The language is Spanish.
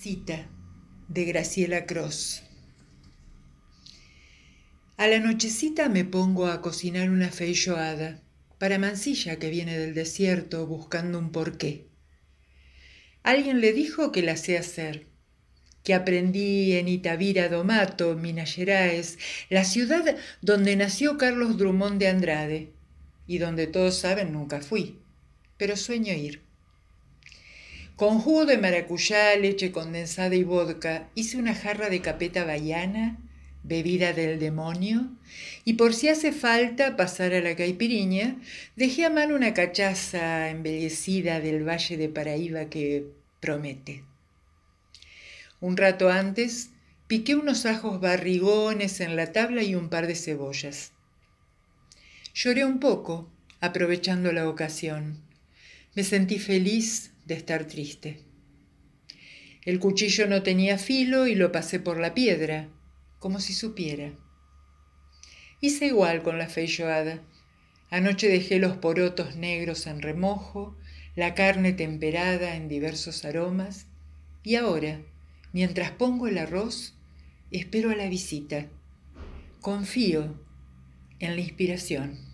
Cita de Graciela Cross. A la nochecita me pongo a cocinar una feijoada para Mansilla que viene del desierto buscando un porqué. Alguien le dijo que la sé hacer, que aprendí en Itavira Domato, Minas Gerais, la ciudad donde nació Carlos Drummond de Andrade y donde todos saben nunca fui, pero sueño ir. Con jugo de maracuyá, leche condensada y vodka, hice una jarra de capeta baiana, bebida del demonio, y por si hace falta pasar a la caipiriña, dejé a mano una cachaza embellecida del valle de Paraíba que promete. Un rato antes, piqué unos ajos barrigones en la tabla y un par de cebollas. Lloré un poco, aprovechando la ocasión. Me sentí feliz estar triste. El cuchillo no tenía filo y lo pasé por la piedra, como si supiera. Hice igual con la feijoada. Anoche dejé los porotos negros en remojo, la carne temperada en diversos aromas, y ahora, mientras pongo el arroz, espero a la visita. Confío en la inspiración.